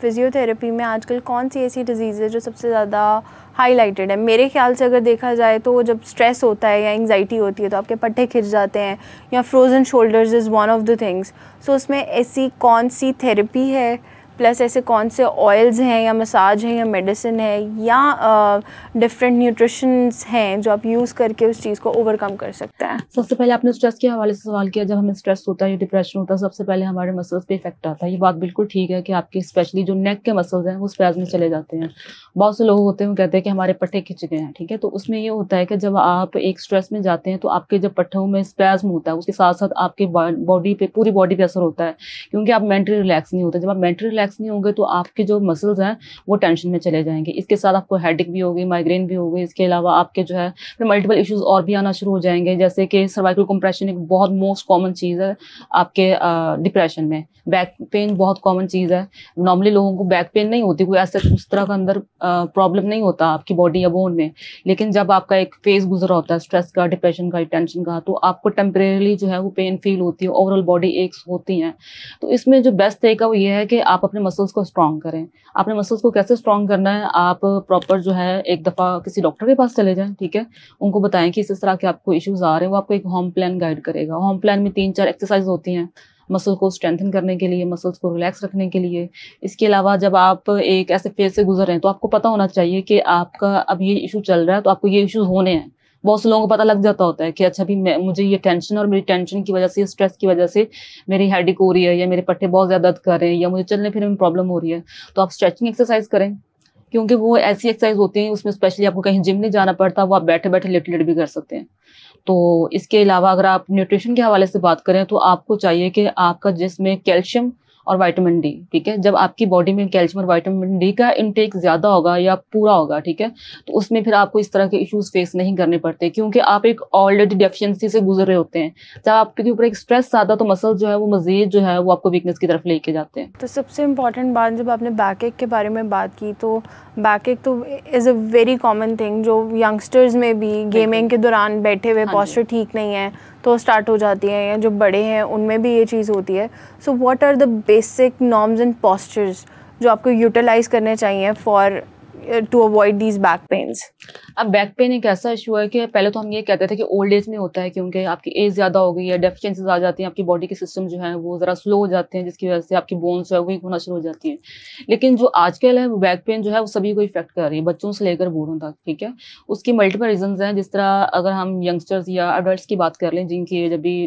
Physiotherapy में आजकल कौन सी ऐसी डिजीज़ है जो सबसे ज़्यादा हाईलाइटेड है मेरे ख्याल से अगर देखा जाए तो जब स्ट्रेस होता है या एंगजाइटी होती है तो आपके पट्टे खिंच जाते हैं या frozen shoulders is one of the things so उसमें ऐसी कौन सी थेरेपी है प्लस ऐसे कौन से ऑयल्स हैं या मसाज हैं या मेडिसिन है या डिफरेंट न्यूट्रिशंस हैं जो आप यूज़ करके उस चीज़ को ओवरकम कर सकते हैं सबसे पहले आपने स्ट्रेस के हवाले से सवाल किया जब हमें स्ट्रेस होता है या डिप्रेशन होता है सबसे पहले हमारे मसल्स पे इफेक्ट आता है ये बात बिल्कुल ठीक है कि आपके स्पेशली जो नेक के मसल्स हैं वो स्पेज में चले जाते हैं बहुत से लोग होते हैं वो कहते हैं कि हमारे पट्टे खिंच गए हैं ठीक है तो उसमें ये होता है कि जब आप एक स्ट्रेस में जाते हैं तो आपके जब पट्ठों में स्पेज्म होता है उसके साथ साथ आपके बॉडी पे पूरी बॉडी पे असर होता है क्योंकि आप मेंटली रिलैक्स नहीं होते जब आप मेंटली रिलैक्स नहीं होंगे तो आपके जो मसल्स हैं वो टेंशन में चले जाएंगे इसके साथ आपको हेडिक भी होगी माइग्रेन भी होगी इसके अलावा आपके जो है फिर मल्टीपल इश्यूज और भी आना शुरू हो जाएंगे जैसे कि सर्वाइकल कंप्रेशन एक बहुत मोस्ट कॉमन चीज़ है आपके डिप्रेशन में बैक पेन बहुत कॉमन चीज़ है नॉर्मली लोगों को बैक पेन नहीं होती कोई ऐसा उस तरह का अंदर प्रॉब्लम नहीं होता आपकी बॉडी या बोन में लेकिन जब आपका एक फेज़ गुजरा होता है स्ट्रेस का डिप्रेशन का टेंशन का तो आपको टेम्परेली जो है वो पेन फील होती है ओवरऑल बॉडी एक्स होती हैं तो इसमें जो बेस्ट तरीका वो ये है कि आप अपने मसल्स को स्ट्रॉन्ग करें आपने मसल्स को कैसे स्ट्रॉन्ग करना है आप प्रॉपर जो है एक दफ़ा किसी डॉक्टर के पास चले जाएं ठीक है उनको बताएं कि इस तरह के आपको इश्यूज़ आ रहे हैं वो आपको एक होम प्लान गाइड करेगा होम प्लान में तीन चार एक्सरसाइज होती हैं मसल को स्ट्रेंथन करने के लिए मसल्स को रिलैक्स रखने के लिए इसके अलावा जब आप एक ऐसे फेज से गुजर रहे हैं तो आपको पता होना चाहिए कि आपका अब ये इशू चल रहा है तो आपको ये इशूज़ होने हैं बहुत से लोगों को पता लग जाता होता है कि अच्छा भी मैं मुझे ये टेंशन और मेरी टेंशन की वजह से स्ट्रेस की वजह से मेरी हेडिक हो रही है या मेरे पट्टे बहुत ज़्यादा दर्द कर रहे हैं या मुझे चलने फिरने में प्रॉब्लम हो रही है तो आप स्ट्रेचिंग एक्सरसाइज करें क्योंकि वो ऐसी एक्सरसाइज होती है उसमें स्पेशली आपको कहीं जिम नहीं जाना पड़ता वो आप बैठे बैठे लेट लेट भी कर सकते हैं तो इसके अलावा अगर आप न्यूट्रिशन के हवाले से बात करें तो आपको चाहिए कि आपका जिसमें कैल्शियम और वाइटामिन डी ठीक है जब आपकी बॉडी में कैल्शियम और वाइटामिन डी का इनटेक ज़्यादा होगा या पूरा होगा ठीक है तो उसमें फिर आपको इस तरह के इश्यूज फेस नहीं करने पड़ते क्योंकि आप एक ऑलरेडी डेफिशिएंसी से गुजर रहे होते हैं जब आपके ऊपर एक स्ट्रेस आता तो मसल जो है वो मजीद जो है वो आपको वीकनेस की तरफ लेके जाते हैं तो सबसे इम्पॉर्टेंट बात जब आपने बैक एक के बारे में बात की तो बैक एक तो is a very common thing जो यंगस्टर्स में भी गेमिंग के दौरान बैठे हुए पॉस्चर हाँ ठीक नहीं है तो स्टार्ट हो जाती हैं या जो बड़े हैं उनमें भी ये चीज़ होती है so what are the basic norms and postures जो आपको यूटिलाइज़ करने चाहिए for to avoid these back pains अब बैक पेन एक ऐसा इशू है कि पहले तो हम ये कहते थे कि ओल्ड एज में होता है क्योंकि आपकी एज ज़्यादा हो गई है डेफिशेंसीज आ जाती हैं आपकी बॉडी के सिस्टम जो है वो ज़रा स्लो हो जाते हैं जिसकी वजह से आपकी बोन्स जो है वीक होना शुरू हो जाती है लेकिन जो आजकल है वो बैक पेन जो है वो सभी को इफेक्ट कर रही है बच्चों से लेकर बूढ़ों तक ठीक है उसकी मल्टीपल रीजन है जिस तरह अगर हम यंगस्टर्स या अडल्ट की बात कर लें जिनकी एज अभी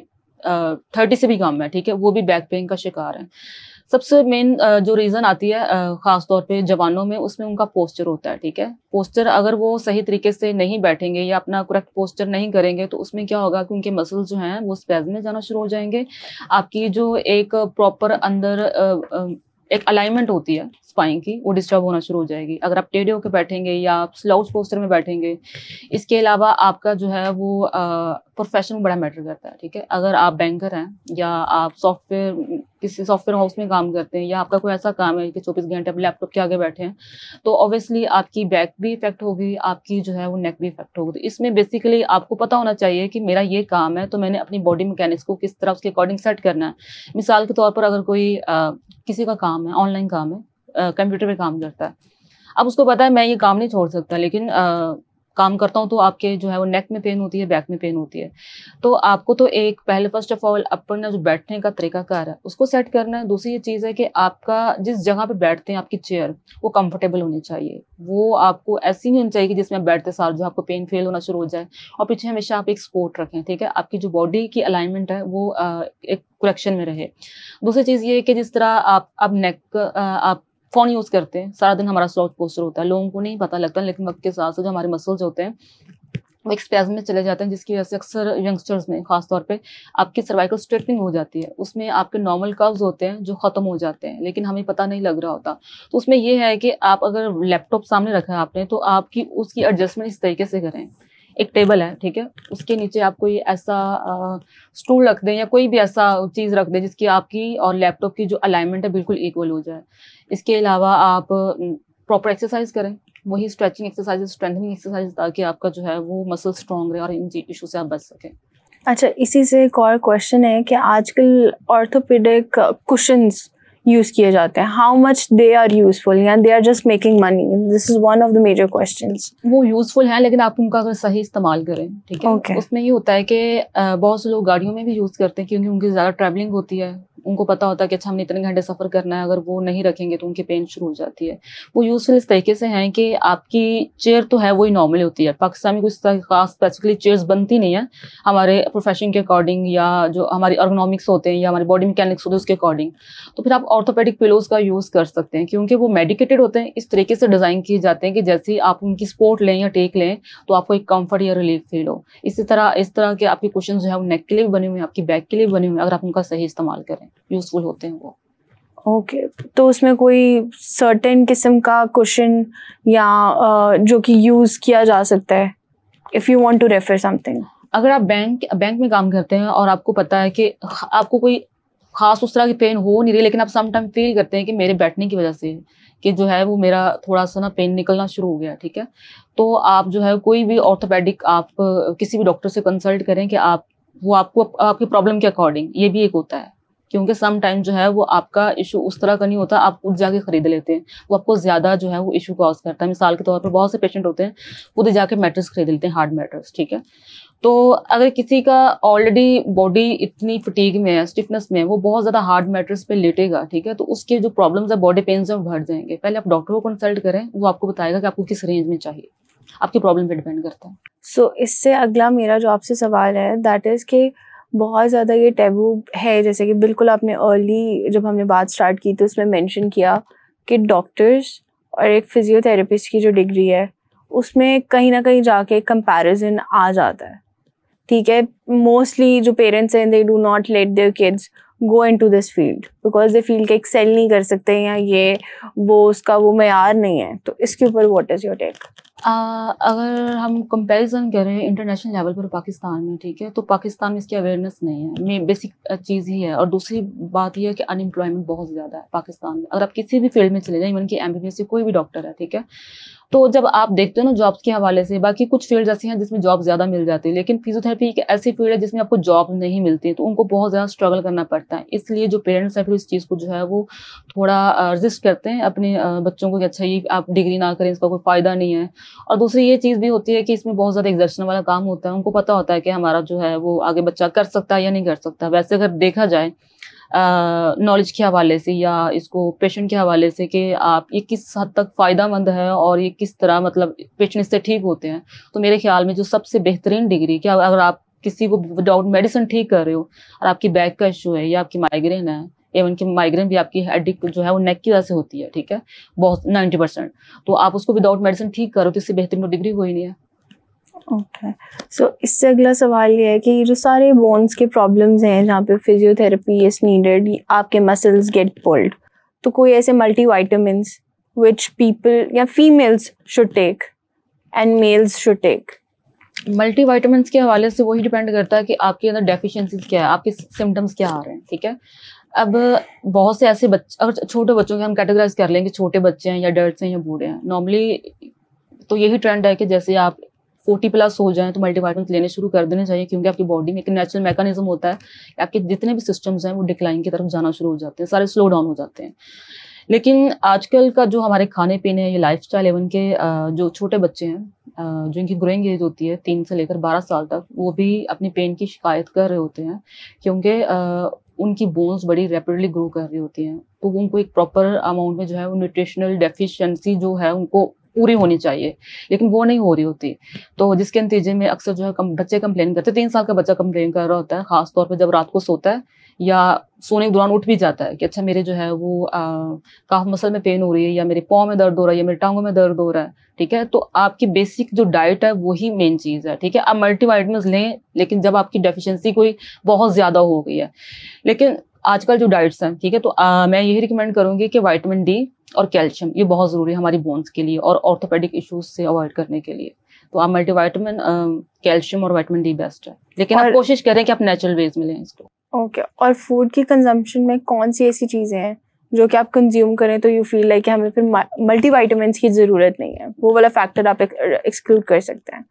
थर्टी से भी कम है ठीक है वो भी बैक पेन का शिकार है सबसे मेन जो रीज़न आती है ख़ास तौर पे जवानों में उसमें उनका पोस्चर होता है ठीक है पोस्चर अगर वो सही तरीके से नहीं बैठेंगे या अपना करेक्ट पोस्चर नहीं करेंगे तो उसमें क्या होगा कि उनके मसल जो हैं वो स्पैज में जाना शुरू हो जाएंगे आपकी जो एक प्रॉपर अंदर एक अलाइनमेंट होती है स्पाइन की वो डिस्टर्ब होना शुरू हो जाएगी अगर आप टेढ़े होकर बैठेंगे या आप स्लाउज पोस्टर में बैठेंगे इसके अलावा आपका जो है वो प्रोफेशन बड़ा मैटर करता है ठीक है अगर आप बैंकर हैं या आप सॉफ्टवेयर किसी सॉफ्टवेयर हाउस में काम करते हैं या आपका कोई ऐसा काम है कि चौबीस घंटे आप लैपटॉप के आगे बैठे हैं तो ऑब्वियसली आपकी बैक भी इफेक्ट होगी आपकी जो है वो नेक भी इफेक्ट होगी तो इसमें बेसिकली आपको पता होना चाहिए कि मेरा ये काम है तो मैंने अपनी बॉडी मैकेनिक्स को किस तरह उसके अकॉर्डिंग सेट करना है मिसाल के तौर पर अगर कोई आ, किसी का काम है ऑनलाइन काम है कंप्यूटर पर काम करता है अब उसको पता है मैं ये काम नहीं छोड़ सकता लेकिन आ, काम करता हूँ तो आपके जो है वो नेक में पेन होती है बैक में पेन होती है तो आपको तो एक पहले फर्स्ट ऑफ ऑल अपना जो बैठने का तरीकाकार है उसको सेट करना है दूसरी ये चीज़ है कि आपका जिस जगह पर बैठते हैं आपकी चेयर वो कंफर्टेबल होनी चाहिए वो आपको ऐसी नहीं होनी चाहिए कि जिसमें बैठते साल जो आपको पेन फील होना शुरू हो जाए और पीछे हमेशा आप एक स्पोर्ट रखें ठीक है आपकी जो बॉडी की अलाइनमेंट है वो एक कुरेक्शन में रहे दूसरी चीज़ ये कि जिस तरह आप आप नेक आप फ़ोन यूज़ करते हैं सारा दिन हमारा सॉफ्ट पोस्टर होता है लोगों को नहीं पता लगता लेकिन वक्त के साथ साथ जो हमारे मसल्स होते हैं वो एक्सपेज में चले जाते हैं जिसकी वजह से अक्सर यंगस्टर्स में खासतौर पे आपकी सर्वाइकल स्ट्रेटनिंग हो जाती है उसमें आपके नॉर्मल कर्व्स होते हैं जो ख़त्म हो जाते हैं लेकिन हमें पता नहीं लग रहा होता तो उसमें यह है कि आप अगर लैपटॉप सामने रखा है आपने तो आपकी उसकी एडजस्टमेंट इस तरीके से करें एक टेबल है ठीक है उसके नीचे आप कोई ऐसा स्टूल रख दें या कोई भी ऐसा चीज़ रख दें जिसकी आपकी और लैपटॉप की जो अलाइनमेंट है बिल्कुल इक्वल हो जाए इसके अलावा आप प्रॉपर एक्सरसाइज करें वही स्ट्रेचिंग एक्सरसाइज स्ट्रेंथनिंग एक्सरसाइज ताकि आपका जो है वो मसल स्ट्रॉन्ग रहे और इन इशू से आप बच सकें अच्छा इसी से एक और क्वेश्चन है कि आजकल ऑर्थोपेडिक कुशंस यूज किए जाते हैं how much they are useful या they are just making money this is one of the major question वो यूजफुल है लेकिन आप उनका अगर सही इस्तेमाल करें ठीक है okay. उसमें ये होता है कि बहुत से लोग गाड़ियों में भी यूज करते हैं क्योंकि उनकी ज्यादा ट्रैवलिंग होती है उनको पता होता है कि अच्छा हमने इतने घंटे सफ़र करना है अगर वो नहीं रखेंगे तो उनकी पेन शुरू हो जाती है वो यूज़फुल इस तरीके से है कि आपकी चेयर तो है वही नॉर्मल होती है पाकिस्तान में कुछ खास स्पेसिफिकली चेयर्स बनती नहीं है हमारे प्रोफेशन के अकॉर्डिंग या जो हमारे अर्गोनॉमिक्स होते हैं या हमारे बॉडी मैकेनिक्स होते हैं उसके अकॉर्डिंग तो फिर आप ऑर्थोपेडिक पिलोज का यूज़ कर सकते हैं क्योंकि वो मेडिकेटेड होते हैं इस तरीके से डिज़ाइन किए जाते हैं कि जैसे आप उनकी सपोर्ट लें या टेक लें तो आपको एक कम्फर्ट या रिलीफ फील हो इसी तरह इस तरह के आपके क्वेश्चन जो है वो नेक के लिए बने हुए हैं आपकी बैक के लिए बने हुए हैं अगर आप उनका सही इस्तेमाल करें यूजफुल होते हैं वो ओके okay. तो उसमें कोई सर्टेन किस्म का क्वेश्चन या जो कि यूज किया जा सकता है if you want to refer something अगर आप बैंक बैंक में काम करते हैं और आपको पता है कि आपको कोई खास उस तरह की पेन हो नहीं रही लेकिन आप समटाइम फील करते हैं कि मेरे बैठने की वजह से कि जो है वो मेरा थोड़ा सा ना पेन निकलना शुरू हो गया ठीक है तो आप जो है कोई भी ऑर्थोपेडिक आप किसी भी डॉक्टर से कंसल्ट करें कि आप वो आपको आपकी प्रॉब्लम के अकॉर्डिंग ये भी एक होता है क्योंकि सम टाइम जो है वो आपका इशू उस तरह का नहीं होता आप खुद जाके खरीद लेते हैं वो आपको ज़्यादा जो है वो इशू कॉज करता है मिसाल के तौर पर बहुत से पेशेंट होते हैं खुद जाके मैटर्स खरीद लेते हैं हार्ड मैटर्स ठीक है तो अगर किसी का ऑलरेडी बॉडी इतनी फटीक में है स्टिफनेस में है वो बहुत ज़्यादा हार्ड मैटर्स पे लेटेगा ठीक है तो उसके जो प्रॉब्लम्स है बॉडी पेन्स है वो बढ़ जाएंगे पहले आप डॉक्टर को कंसल्ट करें वो आपको बताएगा कि आपको किस रेंज में चाहिए आपकी प्रॉब्लम पे डिपेंड करता है सो so, इससे अगला मेरा जो आपसे सवाल है दैट इज़ कि बहुत ज़्यादा ये टैबू है जैसे कि बिल्कुल आपने अर्ली जब हमने बात स्टार्ट की तो उसमें मेंशन किया कि डॉक्टर्स और एक फिजियोथेरेपिस्ट की जो डिग्री है उसमें कहीं ना कहीं जाके कंपैरिजन आ जाता है ठीक है मोस्टली जो पेरेंट्स हैं they do not let their kids go in to this field because they field के एक्सेल नहीं कर सकते या ये वो उसका वो मैार नहीं है तो इसके ऊपर वॉट इज़ योर टेक अगर हम कंपैरिजन करें इंटरनेशनल लेवल पर पाकिस्तान में ठीक है तो पाकिस्तान में इसकी अवेयरनेस नहीं है मेन बेसिक चीज़ ही है और दूसरी बात यह है कि अनएम्प्लॉयमेंट बहुत ज़्यादा है पाकिस्तान में अगर आप किसी भी फील्ड में चले जाएं इवन कि एम से कोई भी डॉक्टर है ठीक है तो जब आप देखते हो ना जॉब्स के हवाले से बाकी कुछ फील्ड ऐसी हैं जिसमें जॉब ज़्यादा मिल जाती है लेकिन फिजियोथेरेपी एक ऐसी फील्ड है जिसमें आपको जॉब नहीं मिलती तो उनको बहुत ज़्यादा स्ट्रगल करना पड़ता है इसलिए जो पेरेंट्स हैं फिर इस चीज़ को जो है वो थोड़ा रजिस्ट करते हैं अपने बच्चों को कि अच्छा ये आप डिग्री ना करें इसका कोई फ़ायदा नहीं है और दूसरी ये चीज़ भी होती है कि इसमें बहुत ज़्यादा एग्जर्शन वाला काम होता है उनको पता होता है कि हमारा जो है वो आगे बच्चा कर सकता है या नहीं कर सकता वैसे अगर देखा जाए नॉलेज के हवाले से या इसको पेशेंट के हवाले से कि आप ये किस हद तक फ़ायदा मंद है और ये किस तरह मतलब पेशेंट इससे ठीक होते हैं तो मेरे ख्याल में जो सबसे बेहतरीन डिग्री क्या अगर आप किसी को विदाउट मेडिसिन ठीक कर रहे हो और आपकी बैक का इशू है या आपकी माइग्रेन है एवन कि माइग्रेन भी आपकी हेडिक जो है वो नेक की वजह से होती है ठीक है बहुत नाइन्टी परसेंट तो आप उसको विदाउट मेडिसिन ठीक करो तो इससे बेहतरीन डिग्री तो हुई नहीं है ओके सो इससे अगला सवाल ये है कि जो सारे बोन्स के प्रॉब्लम्स हैं जहाँ पे फिजियोथेरेपी इज़ नीडेड आपके मसल्स गेट पोल्ड तो कोई ऐसे मल्टी वाइटमिनस विच पीपल या females should take and males should take multi vitamins के हवाले से वही डिपेंड करता है कि आपके अंदर डेफिशिएंसीज क्या है आपके सिम्टम्स क्या आ रहे हैं ठीक है अब बहुत से ऐसे बच्चे अगर छोटे बच्चों के हम कैटेगराइज कर लेंगे छोटे बच्चे हैं या डर्ट्स हैं या बूढ़े हैं नॉर्मली तो यही ट्रेंड है कि जैसे आप फोर्टी प्लस हो जाए तो मल्टीवाइटम लेने शुरू कर देने चाहिए क्योंकि आपकी बॉडी में एक नेचुरल मैकेनिज्म होता है कि आपके जितने भी सिस्टम्स हैं वो डिक्लाइन की तरफ जाना शुरू हो जाते हैं सारे स्लो डाउन हो जाते हैं लेकिन आजकल का जो हमारे खाने पीने या लाइफ स्टाइल है उनके जो छोटे बच्चे हैं जिनकी ग्रोइंग एज होती है तीन से लेकर बारह साल तक वो भी अपनी पेन की शिकायत कर रहे होते हैं क्योंकि उनकी बोन्स बड़ी रैपिडली ग्रो कर रही होती हैं तो उनको एक प्रॉपर अमाउंट में जो है न्यूट्रिशनल डेफिशिएंसी जो है उनको पूरी होनी चाहिए लेकिन वो नहीं हो रही होती तो जिसके नतीजे में अक्सर जो है कम, बच्चे कंप्लेन करते तीन साल का बच्चा कंप्लेन कर रहा होता है खासतौर पर जब रात को सोता है या सोने के दौरान उठ भी जाता है कि अच्छा मेरे जो है वो काफ मसल में पेन हो रही है या मेरे पाँव में दर्द हो रहा है या मेरे टांगों में दर्द हो रहा है ठीक है तो आपकी बेसिक जो डाइट है वही मेन चीज़ है ठीक है आप मल्टीवाइटमिन लें लेकिन जब आपकी डेफिशिएंसी कोई बहुत ज़्यादा हो गई है लेकिन आजकल जो डाइट्स हैं ठीक है तो आ, मैं यही रिकमेंड करूंगी कि वाइटामिन डी और कैल्शियम ये बहुत ज़रूरी है हमारी बोन्स के लिए और ऑर्थोपेडिक इश्यूज से अवॉइड करने के लिए तो आप मल्टीवाइटामिन कैल्शियम और वाइटामिन डी बेस्ट है लेकिन आप कोशिश करें कि आप नेचुरल वेज में लें इसको ओके और फूड की कंजम्पशन में कौन सी ऐसी चीज़ें हैं जो कि आप कंज्यूम करें तो यू फील लाइक हमें फिर मल्टी की ज़रूरत नहीं है वो वाला फैक्टर आप एक्सक्लूड कर सकते हैं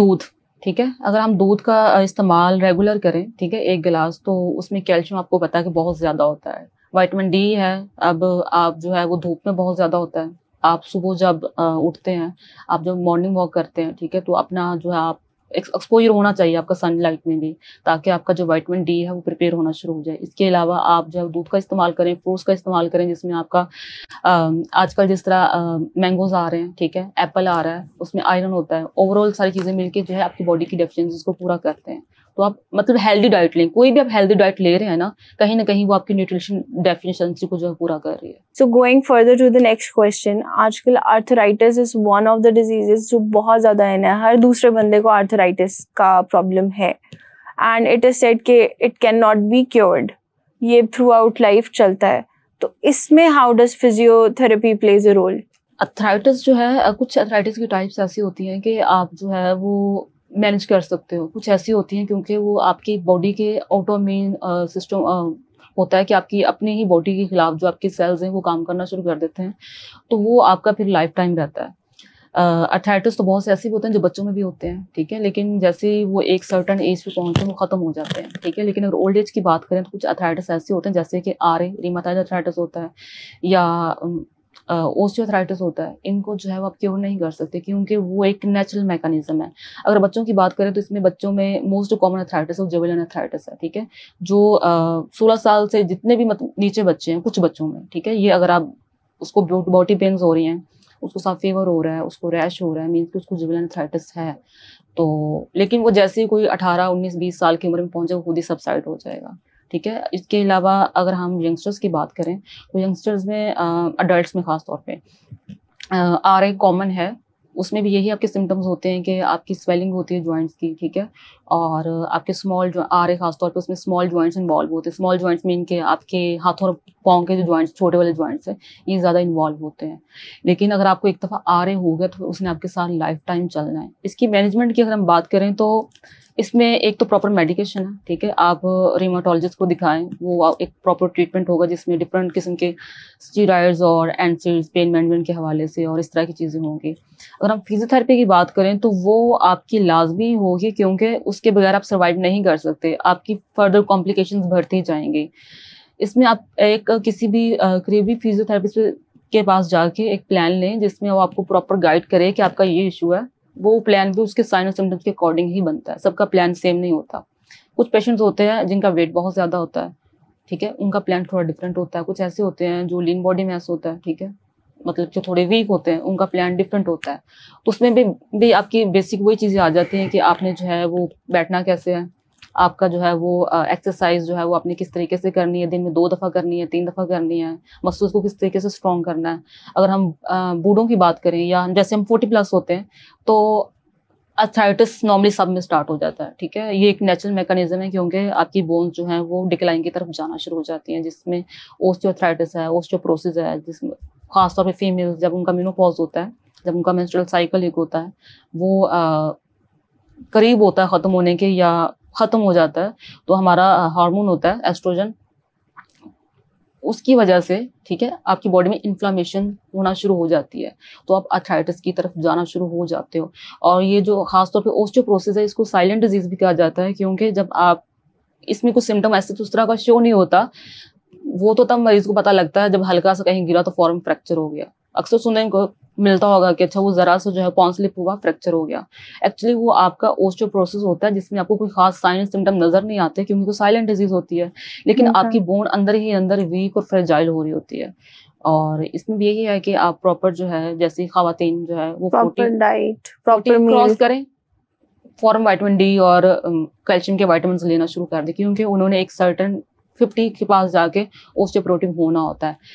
दूध ठीक है अगर हम दूध का इस्तेमाल रेगुलर करें ठीक है एक गिलास तो उसमें कैल्शियम आपको पता है कि बहुत ज़्यादा होता है वाइटमिन डी है अब आप जो है वो धूप में बहुत ज़्यादा होता है आप सुबह जब उठते हैं आप जब मॉर्निंग वॉक करते हैं ठीक है तो अपना जो है आप एक्सपोजर होना चाहिए आपका सनलाइट में भी ताकि आपका जो वाइटमिन डी है वो प्रिपेयर होना शुरू हो जाए इसके अलावा आप जो दूध का इस्तेमाल करें फ्रूट्स का इस्तेमाल करें जिसमें आपका आजकल जिस तरह मैंगोज आ रहे हैं ठीक है एप्पल आ रहा है उसमें आयरन होता है ओवरऑल सारी चीज़ें मिलकर जो है आपकी बॉडी की डेफिशिएंसीज को पूरा करते हैं तो आप मतलब हेल्दी डाइट लें कोई भी आप हेल्दी डाइट ले रहे हैं ना कहीं ना कहीं वो आपकी न्यूट्रिशन डेफिनेशंसी को जो है पूरा कर रही है so going further to the next question आजकल arthritis is one of the diseases जो बहुत ज़्यादा है ना हर दूसरे बंदे को आर्थराइटिस का प्रॉब्लम है एंड इट इज सेट के it can not be cured ये थ्रू आउट लाइफ चलता है तो इसमें how does physiotherapy plays a role arthritis जो है कुछ अथराइटिस की टाइप्स ऐसी होती हैं कि आप जो है वो मैनेज कर सकते हो कुछ ऐसी होती हैं क्योंकि वो आपकी बॉडी के ऑटोमेन सिस्टम होता है कि आपकी अपने ही बॉडी के खिलाफ जो आपके सेल्स हैं वो काम करना शुरू कर देते हैं तो वो आपका फिर लाइफ टाइम रहता है अर्थाइटिस तो बहुत से ऐसे भी होते हैं जो बच्चों में भी होते हैं ठीक है लेकिन जैसे वो एक सर्टन एज पे पहुंचते हैं वो ख़त्म हो जाते हैं ठीक है लेकिन अगर ओल्ड एज की बात करें तो कुछ अर्थाइटिस ऐसे होते हैं जैसे कि आर ए रिमाथाइज अर्थाइटिस होता है या ओस्टियोथराइटिस होता है इनको जो है वो आप क्योर नहीं कर सकते क्योंकि वो एक नेचुरल मैकेनिज्म है अगर बच्चों की बात करें तो इसमें बच्चों में मोस्ट कॉमन अथराइटिस है जबलन अथराइटिस है ठीक है जो सोलह साल से जितने भी मतलब नीचे बच्चे हैं कुछ बच्चों में ठीक है ये अगर आप उसको बॉडी पेन्स हो रही हैं उसको साफ फीवर हो रहा है उसको रैश हो रहा है मीन्स कि उसको जुबिलन थ्राइटिस है तो लेकिन वो जैसे ही कोई 18, 19, 20 साल की उम्र में पहुंचे वो खुद ही सबसाइड हो जाएगा ठीक है इसके अलावा अगर हम यंगस्टर्स की बात करें तो यंगस्टर्स में अडल्ट में ख़ास तौर पर आर कॉमन है उसमें भी यही आपके सिम्टम्स होते हैं कि आपकी स्वेलिंग होती है जॉइंट्स की ठीक है और आपके स्मॉल आर आ रहे खासतौर पर उसमें स्मॉल जॉइंट्स इन्वॉल्व होते हैं स्मॉल जॉइंट्स मीन के आपके हाथों और पाओं के जो जॉइंट्स छोटे वाले ज्वाइंट्स हैं ये ज़्यादा इन्वॉल्व होते हैं लेकिन अगर आपको एक दफ़ा आ रहे हो गए तो उसने आपके साथ लाइफ टाइम चलना है इसकी मैनेजमेंट की अगर हम बात करें तो इसमें एक तो प्रॉपर मेडिकेशन है ठीक है आप रिमाटोलॉजिस्ट को दिखाएं वो एक प्रॉपर ट्रीटमेंट होगा जिसमें डिफरेंट किस्म के स्टीराइड्स और एंसिड्स पेन मैनेजमेंट के हवाले से और इस तरह की चीज़ें होंगी अगर हम फिजियोथेरेपी की बात करें तो वो आपकी लाजमी होगी क्योंकि उसके बगैर आप सर्वाइव नहीं कर सकते आपकी फर्दर कॉम्प्लिकेशन बढ़ती जाएंगी इसमें आप एक किसी भी करीबी फिजियोथेरेपिस्ट के पास जाके एक प्लान लें जिसमें वो आपको प्रॉपर गाइड करे कि आपका ये इशू है वो प्लान भी उसके साइन और सिम्टम्स के अकॉर्डिंग ही बनता है सबका प्लान सेम नहीं होता कुछ पेशेंट्स होते हैं जिनका वेट बहुत ज़्यादा होता है ठीक है उनका प्लान थोड़ा डिफरेंट होता है कुछ ऐसे होते हैं जो लीन बॉडी मैस होता है ठीक है मतलब जो थोड़े वीक होते हैं उनका प्लान डिफरेंट होता है तो उसमें भी भी आपकी बेसिक वही चीज़ें आ जाती हैं कि आपने जो है वो बैठना कैसे है आपका जो है वो एक्सरसाइज जो है वो आपने किस तरीके से करनी है दिन में दो दफ़ा करनी है तीन दफ़ा करनी है मसल्स को किस तरीके से स्ट्रॉन्ग करना है अगर हम बूढ़ों की बात करें या जैसे हम फोर्टी प्लस होते हैं तो अर्थराइटिस नॉर्मली सब में स्टार्ट हो जाता है ठीक है ये एक नेचुरल मैकेनिज्म है क्योंकि आपकी बोन्स जो है वो डिक्लाइन की तरफ जाना शुरू हो जाती हैं जिसमें ओस्टियोथराइटिस है ओस्टियोप्रोसिस है जिसमें खासतौर पर फीमेल जब उनका मीनोपॉज होता है जब उनका मेंस्ट्रुअल साइकिल एक होता है वो आ, करीब होता है ख़त्म होने के या ख़त्म हो जाता है तो हमारा हार्मोन होता है एस्ट्रोजन उसकी वजह से ठीक है आपकी बॉडी में इन्फ्लामेशन होना शुरू हो जाती है तो आप अथराइटिस की तरफ जाना शुरू हो जाते हो और ये जो खासतौर पे प्रोसेस है इसको साइलेंट डिजीज़ भी कहा जाता है क्योंकि जब आप इसमें कुछ सिम्टम ऐसे तो उस तरह का शो नहीं होता वो तो तब मरीज को पता लगता है जब हल्का सा कहीं गिरा तो फॉरन फ्रैक्चर हो गया अक्सर सुने मिलता होगा कि अच्छा वो ज़रा सा जो है पॉन्स स्लिप हुआ फ्रैक्चर हो गया एक्चुअली वो आपका ओस्टो प्रोसेस होता है जिसमें आपको कोई खास साइन सिम्टम नज़र नहीं आते क्योंकि वो साइलेंट डिजीज़ होती है लेकिन आपकी बोन अंदर ही अंदर वीक और फ्रेजाइल हो रही होती है और इसमें भी यही है कि आप प्रॉपर जो है जैसे खातन जो है वो प्रोटीन डाइट प्रोटीन क्रॉस करें फॉरम वाइटामिन डी और कैल्शियम um, के वाइटामिन लेना शुरू कर दें क्योंकि उन्होंने एक सर्टन फिफ्टी के पास जाके प्रोटीन होना होता है